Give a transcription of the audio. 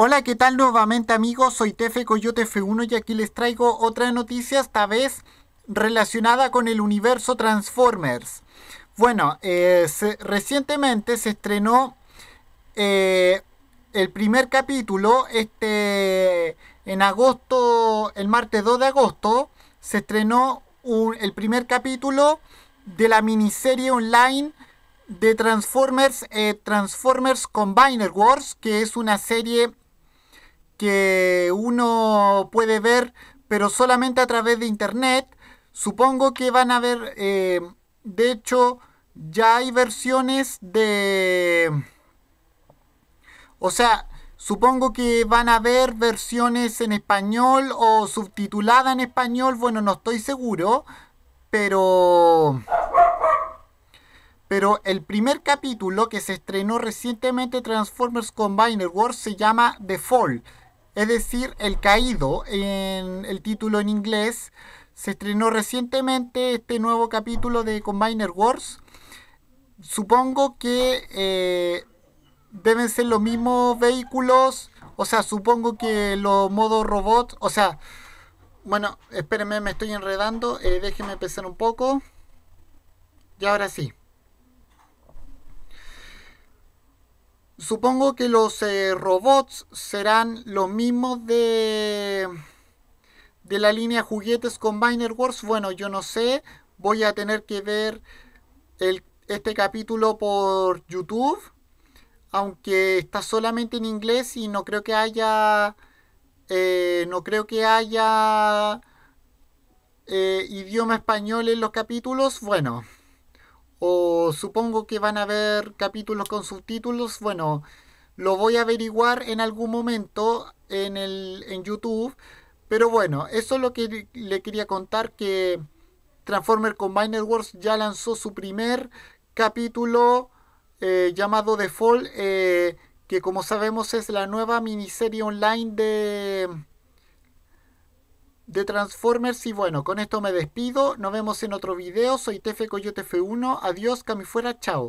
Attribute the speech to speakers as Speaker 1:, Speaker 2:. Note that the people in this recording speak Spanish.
Speaker 1: Hola, ¿qué tal nuevamente amigos? Soy Tefe Coyote F1 y aquí les traigo otra noticia, esta vez relacionada con el universo Transformers. Bueno, eh, recientemente se estrenó eh, el primer capítulo, este, en agosto, el martes 2 de agosto, se estrenó el primer capítulo de la miniserie online de Transformers, eh, Transformers Combiner Wars, que es una serie que uno puede ver, pero solamente a través de internet. Supongo que van a ver, eh, de hecho, ya hay versiones de... O sea, supongo que van a haber versiones en español o subtitulada en español, bueno, no estoy seguro, pero... Pero el primer capítulo que se estrenó recientemente Transformers Combiner Wars se llama The Fall es decir, El Caído, en el título en inglés, se estrenó recientemente este nuevo capítulo de Combiner Wars. Supongo que eh, deben ser los mismos vehículos, o sea, supongo que los modos robots, o sea, bueno, espérenme, me estoy enredando, eh, déjenme pensar un poco. Y ahora sí. Supongo que los eh, robots serán los mismos de, de la línea juguetes Combiner Wars. Bueno, yo no sé. Voy a tener que ver este capítulo por YouTube. Aunque está solamente en inglés y no creo que haya. Eh, no creo que haya eh, idioma español en los capítulos. Bueno, o supongo que van a haber capítulos con subtítulos, bueno, lo voy a averiguar en algún momento en, el, en YouTube, pero bueno, eso es lo que le quería contar que Transformer Combiner Wars ya lanzó su primer capítulo eh, llamado default eh, que como sabemos es la nueva miniserie online de de Transformers. Y bueno, con esto me despido. Nos vemos en otro video. Soy Tefe Coyote F1. Adiós, fuera Chao.